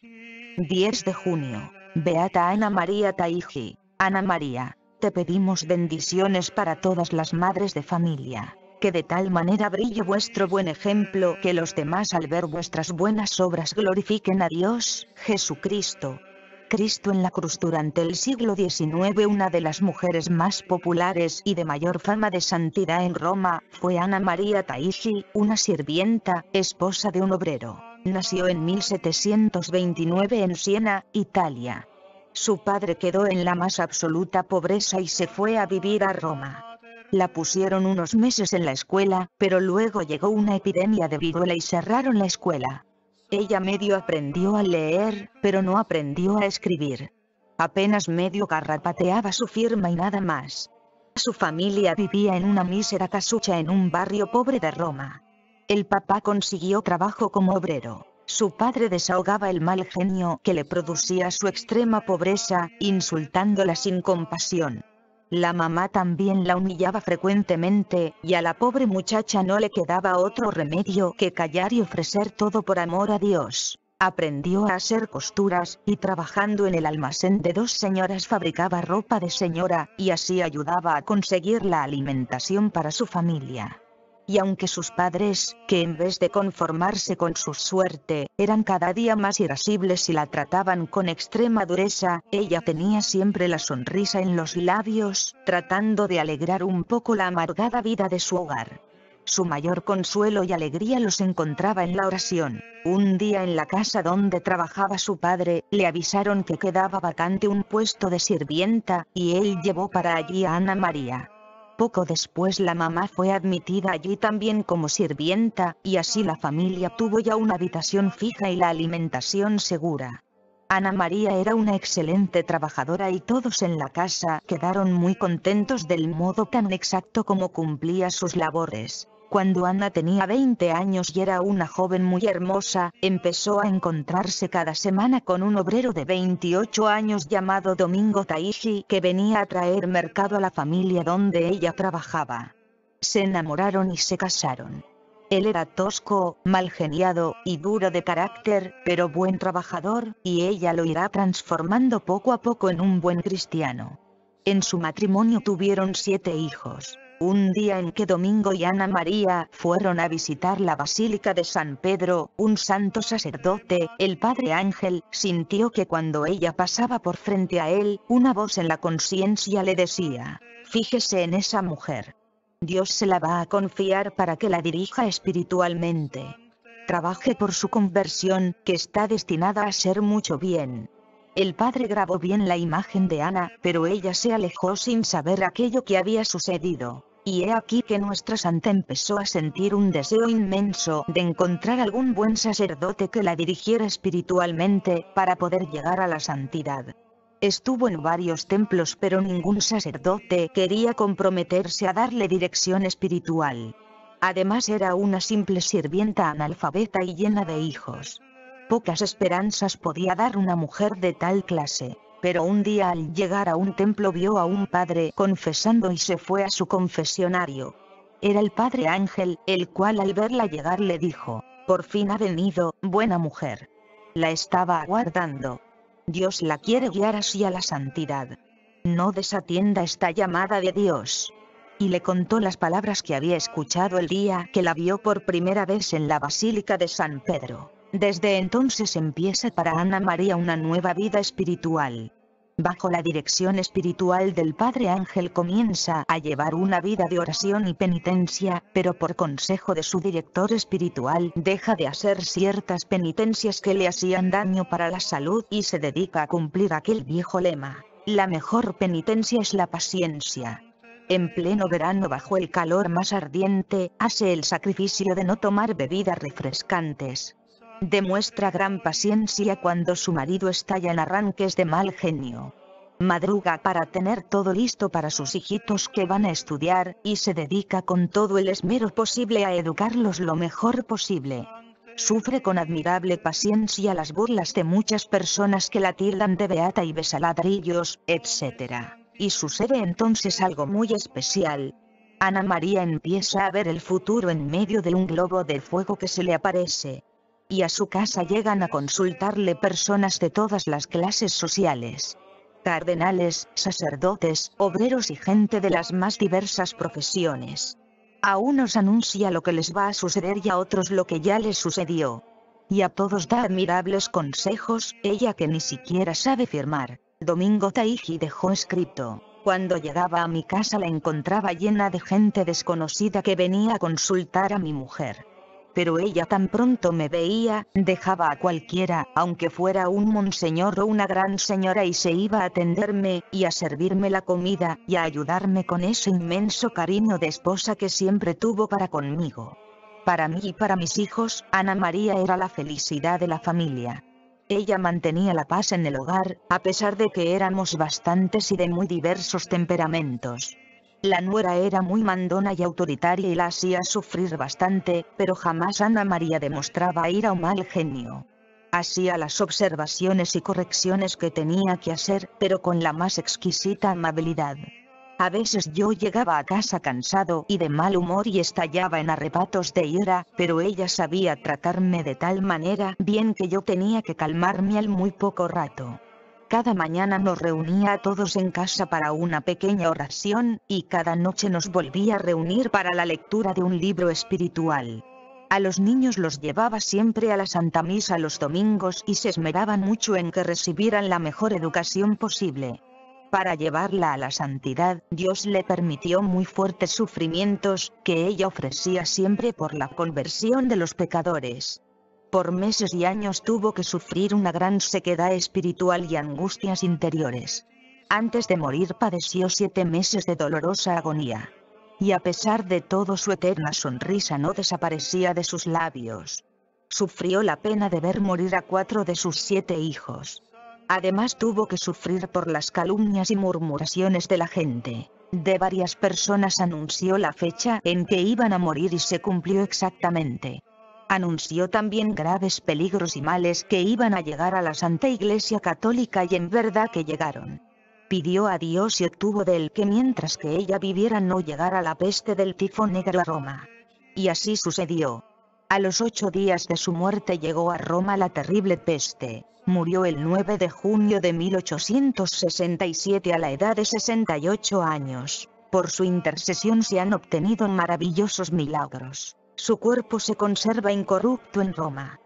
10 de junio. Beata Ana María Taiji. Ana María, te pedimos bendiciones para todas las madres de familia. Que de tal manera brille vuestro buen ejemplo que los demás al ver vuestras buenas obras glorifiquen a Dios, Jesucristo, Cristo en la Cruz durante el siglo XIX una de las mujeres más populares y de mayor fama de santidad en Roma, fue Ana María Taigi, una sirvienta, esposa de un obrero. Nació en 1729 en Siena, Italia. Su padre quedó en la más absoluta pobreza y se fue a vivir a Roma. La pusieron unos meses en la escuela, pero luego llegó una epidemia de viruela y cerraron la escuela. Ella medio aprendió a leer, pero no aprendió a escribir. Apenas medio garrapateaba su firma y nada más. Su familia vivía en una mísera casucha en un barrio pobre de Roma. El papá consiguió trabajo como obrero. Su padre desahogaba el mal genio que le producía su extrema pobreza, insultándola sin compasión. La mamá también la humillaba frecuentemente, y a la pobre muchacha no le quedaba otro remedio que callar y ofrecer todo por amor a Dios. Aprendió a hacer costuras, y trabajando en el almacén de dos señoras fabricaba ropa de señora, y así ayudaba a conseguir la alimentación para su familia y aunque sus padres, que en vez de conformarse con su suerte, eran cada día más irascibles y la trataban con extrema dureza, ella tenía siempre la sonrisa en los labios, tratando de alegrar un poco la amargada vida de su hogar. Su mayor consuelo y alegría los encontraba en la oración. Un día en la casa donde trabajaba su padre, le avisaron que quedaba vacante un puesto de sirvienta, y él llevó para allí a Ana María. Poco después la mamá fue admitida allí también como sirvienta, y así la familia tuvo ya una habitación fija y la alimentación segura. Ana María era una excelente trabajadora y todos en la casa quedaron muy contentos del modo tan exacto como cumplía sus labores. Cuando Ana tenía 20 años y era una joven muy hermosa, empezó a encontrarse cada semana con un obrero de 28 años llamado Domingo Taishi que venía a traer mercado a la familia donde ella trabajaba. Se enamoraron y se casaron. Él era tosco, mal geniado y duro de carácter, pero buen trabajador, y ella lo irá transformando poco a poco en un buen cristiano. En su matrimonio tuvieron siete hijos. Un día en que Domingo y Ana María fueron a visitar la Basílica de San Pedro, un santo sacerdote, el padre Ángel, sintió que cuando ella pasaba por frente a él, una voz en la conciencia le decía, fíjese en esa mujer. Dios se la va a confiar para que la dirija espiritualmente. Trabaje por su conversión, que está destinada a ser mucho bien. El padre grabó bien la imagen de Ana, pero ella se alejó sin saber aquello que había sucedido. Y he aquí que nuestra santa empezó a sentir un deseo inmenso de encontrar algún buen sacerdote que la dirigiera espiritualmente, para poder llegar a la santidad. Estuvo en varios templos pero ningún sacerdote quería comprometerse a darle dirección espiritual. Además era una simple sirvienta analfabeta y llena de hijos. Pocas esperanzas podía dar una mujer de tal clase. Pero un día al llegar a un templo vio a un padre confesando y se fue a su confesionario. Era el padre Ángel, el cual al verla llegar le dijo, por fin ha venido, buena mujer. La estaba aguardando. Dios la quiere guiar así a la santidad. No desatienda esta llamada de Dios. Y le contó las palabras que había escuchado el día que la vio por primera vez en la Basílica de San Pedro. Desde entonces empieza para Ana María una nueva vida espiritual. Bajo la dirección espiritual del Padre Ángel comienza a llevar una vida de oración y penitencia, pero por consejo de su director espiritual deja de hacer ciertas penitencias que le hacían daño para la salud y se dedica a cumplir aquel viejo lema. La mejor penitencia es la paciencia. En pleno verano bajo el calor más ardiente, hace el sacrificio de no tomar bebidas refrescantes, Demuestra gran paciencia cuando su marido estalla en arranques de mal genio. Madruga para tener todo listo para sus hijitos que van a estudiar, y se dedica con todo el esmero posible a educarlos lo mejor posible. Sufre con admirable paciencia las burlas de muchas personas que la tildan de beata y besaladrillos, etc. Y sucede entonces algo muy especial, Ana María empieza a ver el futuro en medio de un globo de fuego que se le aparece y a su casa llegan a consultarle personas de todas las clases sociales. Cardenales, sacerdotes, obreros y gente de las más diversas profesiones. A unos anuncia lo que les va a suceder y a otros lo que ya les sucedió. Y a todos da admirables consejos, ella que ni siquiera sabe firmar. Domingo Taiji dejó escrito. Cuando llegaba a mi casa la encontraba llena de gente desconocida que venía a consultar a mi mujer pero ella tan pronto me veía, dejaba a cualquiera, aunque fuera un monseñor o una gran señora y se iba a atenderme, y a servirme la comida, y a ayudarme con ese inmenso cariño de esposa que siempre tuvo para conmigo. Para mí y para mis hijos, Ana María era la felicidad de la familia. Ella mantenía la paz en el hogar, a pesar de que éramos bastantes y de muy diversos temperamentos. La nuera era muy mandona y autoritaria y la hacía sufrir bastante, pero jamás Ana María demostraba ira o mal genio. Hacía las observaciones y correcciones que tenía que hacer, pero con la más exquisita amabilidad. A veces yo llegaba a casa cansado y de mal humor y estallaba en arrebatos de ira, pero ella sabía tratarme de tal manera bien que yo tenía que calmarme al muy poco rato. Cada mañana nos reunía a todos en casa para una pequeña oración, y cada noche nos volvía a reunir para la lectura de un libro espiritual. A los niños los llevaba siempre a la Santa Misa los domingos y se esmeraban mucho en que recibieran la mejor educación posible. Para llevarla a la santidad, Dios le permitió muy fuertes sufrimientos, que ella ofrecía siempre por la conversión de los pecadores. Por meses y años tuvo que sufrir una gran sequedad espiritual y angustias interiores. Antes de morir padeció siete meses de dolorosa agonía. Y a pesar de todo su eterna sonrisa no desaparecía de sus labios. Sufrió la pena de ver morir a cuatro de sus siete hijos. Además tuvo que sufrir por las calumnias y murmuraciones de la gente. De varias personas anunció la fecha en que iban a morir y se cumplió exactamente anunció también graves peligros y males que iban a llegar a la Santa Iglesia Católica y en verdad que llegaron. Pidió a Dios y obtuvo de él que mientras que ella viviera no llegara la peste del tifón negro a Roma. Y así sucedió. A los ocho días de su muerte llegó a Roma la terrible peste. Murió el 9 de junio de 1867 a la edad de 68 años. Por su intercesión se han obtenido maravillosos milagros su cuerpo se conserva incorrupto en Roma.